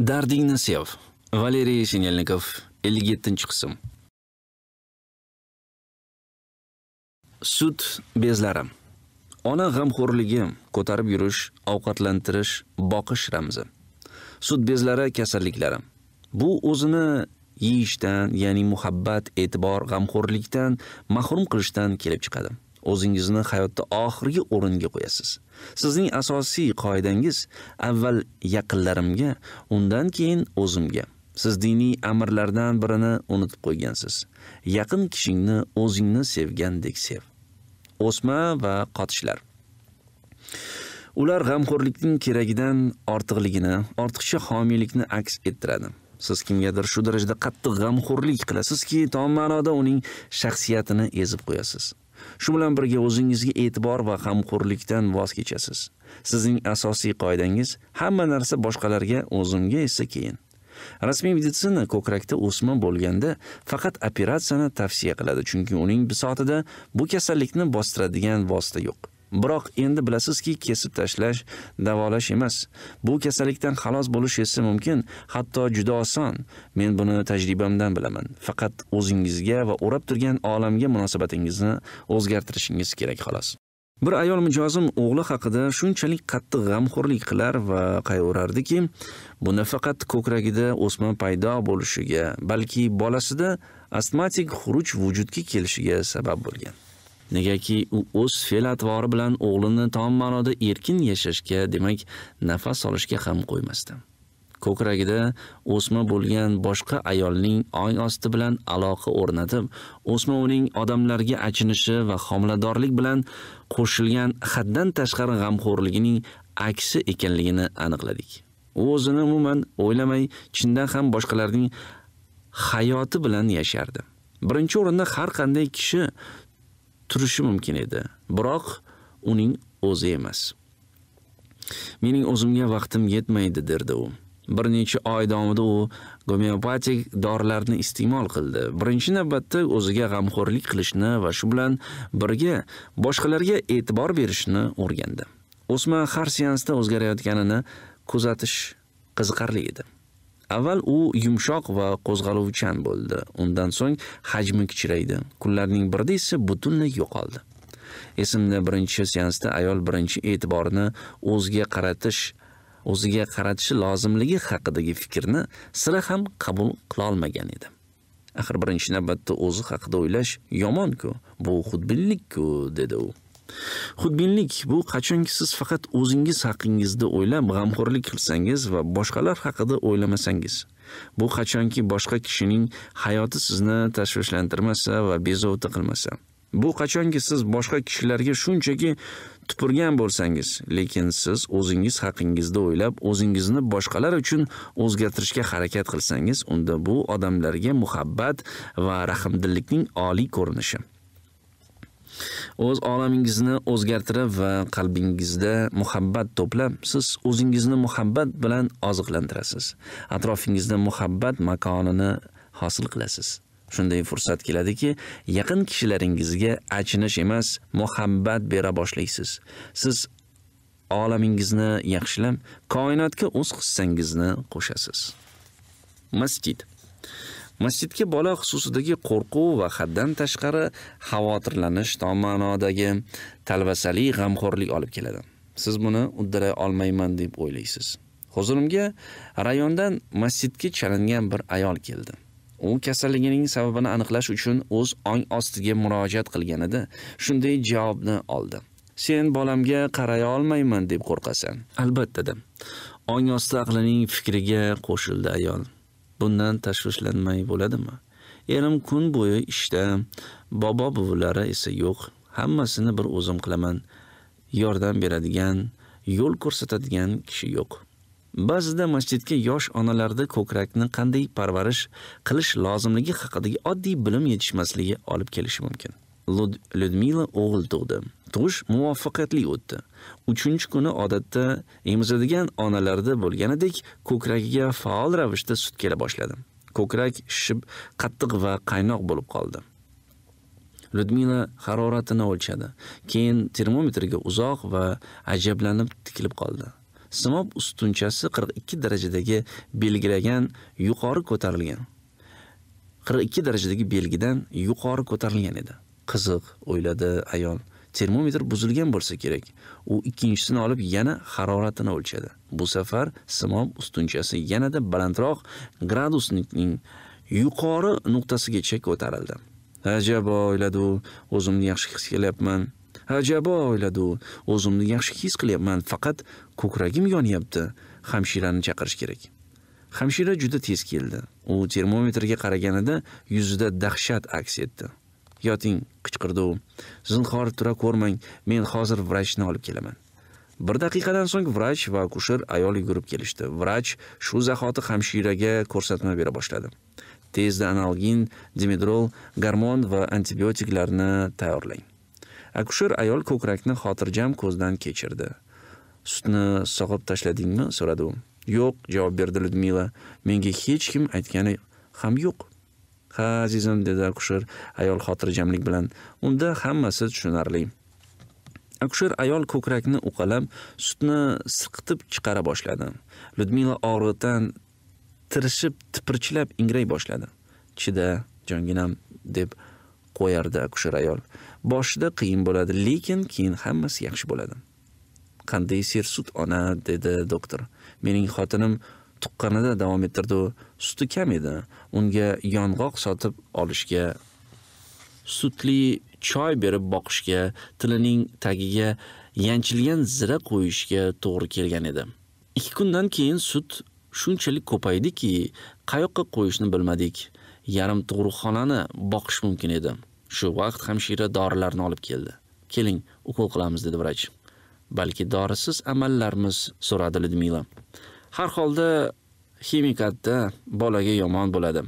Дардин Сев, Валерий Синельников, Ильги Тынчыксым. Суд безлара. Она ғамхорлиги, котарып юрыш, ауқатлантырыш, бақыш рамзы. Суд безлара кәсарликлара. Бу узыны ейіштен, яни мухаббат, этбар, ғамхорликтен, махрум қылыштен келіп чықады. o'zingizni hayotda oxirgi o'ringa qo'yasiz. Sizning asosiy qoidangiz avval yaqinlarimga, undan keyin o'zimga. Siz diniy amrlardan birini unutib qo'ygansiz. Yaqin kishingni o'zingni sevgandek sev. O'sma va qotishlar. Ular g'amxo'rlikning keragidan ortiqligini, ortiqcha homiylikni aks ettiradi. Siz kimgadir shu darajada qattiq g'amxo'rlik qilasizki, tom ma'noda uning shaxsiyatini ezib qo'yasiz. Shu bilan birga o'zingizga e'tibor va g'amxo'rlikdan voz kechasiz. Sizning asosiy qoidangiz hamma narsa boshqalarga, o'zimga esa keyin. Rasmiy meditsina ko'krakda o'sma bo'lganda faqat operatsiyani tavsiya qiladi, chunki uning bisotida bu kasallikni bostiradigan vosita yo'q. Biroq endi bilasizki, kesib tashlash davolash emas. Bu kasallikdan xalos bo'lish esa mumkin, hatto juda oson. Men buni tajribamdan bilaman. Faqat o'zingizga va o'rab turgan olamga munosabatingizni o'zgartirishingiz kerak xolos. Bir ayol mijozim o'g'li haqida shunchalik qattiq g'amxo'rlik qilar va qayg'urardiki, bu nafaqat ko'kragida o'sma paydo bo'lishiga, balki bolasida astmatik xuruj vujudga kelishiga sabab bo'lgan. Negaki u o'z fe'l atvori bilan o'g'lini tom ma'noda erkin yashashga, demak, nafas olishga ham qo'ymasdi. Ko'kragida o'sma bo'lgan boshqa ayolning ong osti bilan aloqa o'rnatib, o'sma uning odamlarga achinishi va homiladorlik bilan qo'shilgan haddan tashqari g'amxo'rligining aksi ekanligini aniqladik. U o'zini umuman o'ylamay, chindan ham boshqalarning hayoti bilan yashardi. Birinchi o'rinda har qanday kishi turishi mumkin edi. Biroq uning o'zi emas. Mening o'zimga vaqtim yetmaydi derdi u. Bir necha oy davomida u gomeopatik dorilarni iste'mol qildi. Birinchi navbatda o'ziga g'amxo'rlik qilishni va shu bilan birga boshqalarga e'tibor berishni o'rgandi. O'sma har seansda o'zgarayotganini kuzatish qiziqarli edi. Avval u yumshoq va qo'zg'aluvchan bo'ldi. Undan so'ng hajmi kichraydi Kunlarning birida esa butunlay yo'qoldi. Esimda birinchi seansda ayol birinchi e'tiborni o'ziga qaratish, o'ziga qaratishi lozimligi haqidagi fikrni sira ham qabul qila olmagan edi. Axir birinchi navbatda o'zi haqida o'ylash yomonku bu xudbinlikku dedi u. Xudbinlik bu qachonki siz faqat o'zingiz haqingizda o'ylab g'amxo'rlik qilsangiz va boshqalar haqida o'ylamasangiz. Bu qachonki boshqa kishining hayoti sizni tashvishlantirmasa va bezovta qilmasa. Bu qachonki siz boshqa kishilarga shunchaki tupurgan bo'lsangiz, lekin siz o'zingiz haqingizda o'ylab, o'zingizni boshqalar uchun o'zgartirishga harakat qilsangiz, unda bu odamlarga muhabbat va rahmdillikning oliy ko'rinishi. o'z olamingizni o'zgartirib va qalbingizda muhabbat to'plab, siz o'zingizni muhabbat bilan oziqlantirasiz. Atrofingizda muhabbat makonini hosil qilasiz. Shunday fursat keladiki, yaqin kishilaringizga achinish emas, muhabbat bera boshlaysiz. Siz olamingizni yaxshilab, koinotga o'z hissangizni qo'shasiz. Masjid Masjidga bola xususidagi qo'rquv va haddan tashqari xavotirlanish tom ma'nodagi talvasali g'amxo'rlik olib keladi. Siz buni uddalay olmayman deb o'ylaysiz. Huzurimga rayondan masjidga chalingan bir ayol keldi. U kasalligining sababini aniqlash uchun o'z ong ostiga murojaat qilgan edi. shunday javobni oldi. Sen bolamga qaray olmayman deb qo'rqasan. Albatta, dedim. Ong osti aqlining fikriga qo'shildi ayol. Bundan tashvishlanmay bo'ladimi? Erim kun bo'yi ishda, bobo buvilari esa yo'q. Hammasini bir o'zim qilaman. Yordam beradigan, yo'l ko'rsatadigan kishi yo'q. Ba'zida masjidga yosh onalarda ko'krakni qanday parvarish qilish lozimligi haqidagi oddiy bilim yetishmasligi olib kelishi mumkin. Lud Ludmila o'g'il tug'di. tug'ish muvaffaqiyatli o'tdi. uchinchi kuni odatda emizadigan onalarda bo'lganidek, ko'kragiga faol ravishda sut kela boshladi. Ko'krak shishib, qattiq va qaynoq bo'lib qoldi. lyudmila haroratini o'lchadi. Keyin termometrga uzoq va ajablanib tikilib qoldi. Simob ustunchasi 42 darajadagi belgilagan yuqori ko'tarilgan. 42 darajadagi belgidan yuqori ko'tarilgan edi. Qiziq, o'yladi ayol. termometr buzilgan bo'lsa kerak. U ikkinchisini olib yana haroratini o'lchadi. Bu safar simom ustunchasi yanada balandroq gradusning yuqori nuqtasigacha ko'tarildi. Ajabo o'yladi u, o'zimni yaxshi his qilyapman. Ajabo o'yladi u, o'zimni yaxshi his qilyapman, faqat ko'kragim yonyapti. Hamshirani chaqirish kerak. Hamshira juda tez keldi. U termometrga qaraganida yuzida dahshat aks etdi. yoting qichqirdi u zinhor tura ko'rmang men hozir vrachni olib kelaman bir daqiqadan so'ng vrach va akusher ayol yugurib kelishdi vrach shu zahoti hamshiraga ko'rsatma bera boshladi tezda analgin dimidrol gormon va antibiotiklarni tayyorlang akusher ayol ko'krakni xotirjam ko'zdan kechirdi sutni sog'ib tashladingmi so'radi u yo'q javob berdi lyudmila menga hech kim aytgani ham yo'q ha azizim dedi akusher ayol xotirjamlik bilan unda hammasi tushunarli akusher ayol ko'krakni uqalab sutni siqitib chiqara boshladi lyudmila og'riqdan tirishib tipirchilab ingray boshladi chida jonginam deb qo'yardi akusher ayol boshida qiyin bo'ladi lekin keyin hammasi yaxshi bo'ladi qanday sersut ona dedi doktor mening xotinim tuqqanida davom ettirdi u suti kam edi unga yong'oq sotib olishga sutli choy berib boqishga tilining tagiga yanchilgan zira qo'yishga to'g'ri kelgan edi ikki kundan keyin sut shunchalik ko'paydiki qayoqqa qo'yishni bilmadik yarim tug'ruqxonani boqish mumkin edi shu vaqt hamshira dorilarni olib keldi keling ukol qilamiz dedi vrach balki dorisiz amallarmiz so'radi lyudmila Har holda ximikatda bolaga yomon bo'ladi.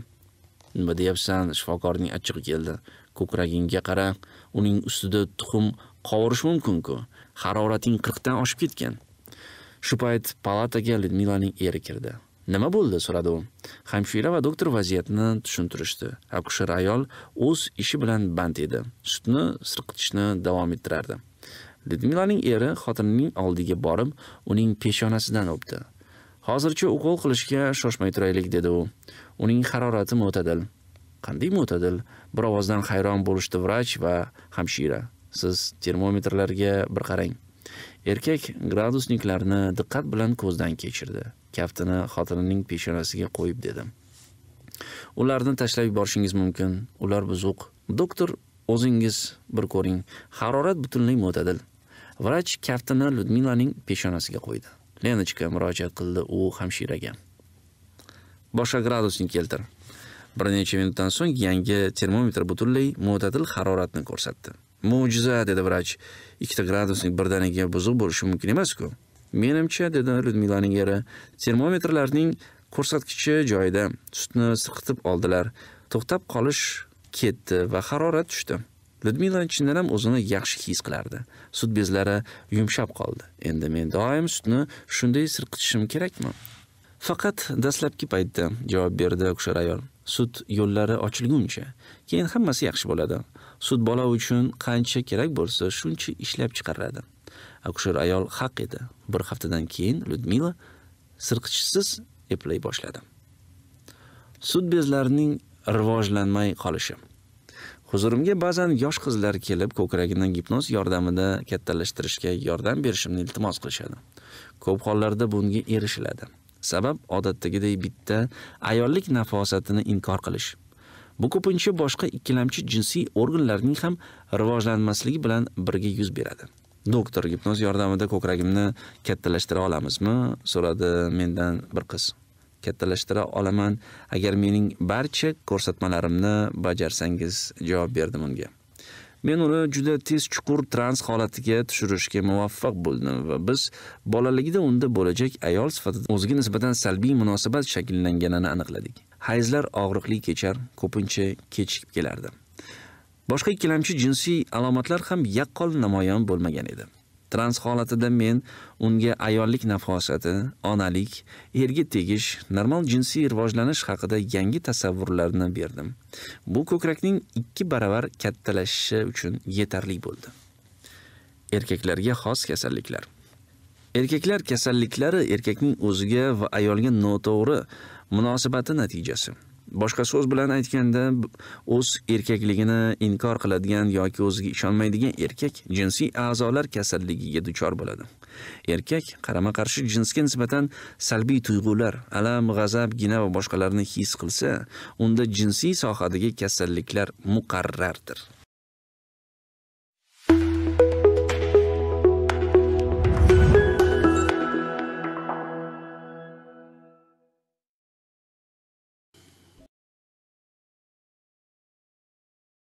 Nima deyapsan? Shifokorning achchig'i keldi. Ko'kraginga qara, uning ustida tuxum qovurish mumkin-ku. Harorating 40 dan oshib ketgan. Shu payt palataga Lyudmilaning eri kirdi. Nima bo'ldi so'radi u. Hamshira va doktor vaziyatni tushuntirishdi. Akusher ayol o'z ishi bilan band edi. Sutni sirqitishni davom ettirardi. Lyudmilaning eri xotinining oldiga borib, uning peshonasidan o'pdi. Hozircha o'qol qilishga shoshmay turaylik dedi u. Uning harorati mo'tadil. Qanday mo'tadil? Bir ovozdan hayron bo'lishdi vrach va hamshira. Siz termometrlarga bir qarang. Erkak gradusniklarni diqqat bilan ko'zdan kechirdi. Kaftini xotinining peshonasiga qo'yib dedi. Ularni tashlab yuborishingiz mumkin. Ular buzuq. Doktor o'zingiz bir ko'ring. Harorat butunlay mo'tadil. Vrach kaftini Ludmilaning peshonasiga qo'ydi. Леночка мрачат кылды у хамширага. Боша градусын келтір. Бір нече минуттан соң, янге термометр бұтырлей мутатыл хароратны көрсатты. Мучиза, деді врач, градусник градусын бірденеге бұзу болшу мүмкін емес ку. Менімче, деді Людмиланың ері, термометрлардың көрсаткичі жайды, сүтіні сұқытып алдылар, тоқтап қалыш кетті ва харарат түшті. ludmila chindan ham o'zini yaxshi his qilardi. Sut bezlari yumshab qoldi. Endi men doim sutni shunday sirqitishim kerakmi? Faqat dastlabki paytda javob berdi o'sha ayol. Sut yo'llari ochilguncha, keyin hammasi yaxshi bo'ladi. Sut bola uchun qancha kerak bo'lsa, shuncha ishlab chiqaradi. Akusher ayol haq edi. Bir haftadan keyin Людмила sirqichsiz eplay boshladi. Sut bezlarining rivojlanmay qolishi Huzurimga ba'zan yosh qizlar kelib, ko'kragidan gipnoz yordamida kattalashtirishga yordam berishimni iltimos qilishadi. Ko'p hollarda bunga erishiladi. Sabab odatdagidek bitta ayollik nafosatini inkor qilish. Bu ko'pincha boshqa ikkilamchi jinsiy organlarning ham rivojlanmasligi bilan birga yuz beradi. Doktor gipnoz yordamida ko'kragimni kattalashtira olamizmi? so'radi mendan bir qiz. kattalashtira olaman agar mening barcha ko'rsatmalarimni bajarsangiz javob berdim unga men uni juda tez chuqur trans holatiga tushirishga muvaffaq bo'ldim va biz bolaligida unda bo'lajak ayol sifatida o'ziga nisbatan salbiy munosabat shakllanganini aniqladik hayzlar og'riqli kechar ko'pincha kechikib kelardi boshqa ikkilamchi jinsiy alomatlar ham yaqqol namoyon bo'lmagan edi Trans holatida men unga ayollik nafosati, onalik, erga tegish, normal jinsiy rivojlanish haqida yangi tasavvurlarni berdim. Bu ko'krakning ikki baravar kattalashishi uchun yetarli bo'ldi. Erkaklarga xos kasalliklar. Erkaklar kasalliklari erkakning o'ziga va ayolga noto'g'ri munosabati natijasi. boshqa so'z bilan aytganda o'z erkakligini inkor qiladigan yoki o'ziga ishonmaydigan erkak jinsiy a'zolar kasalligiga duchor bo'ladi erkak qarama qarshi jinsga nisbatan salbiy tuyg'ular alam g'azab gina va boshqalarni his qilsa unda jinsiy sohadagi kasalliklar muqarrardir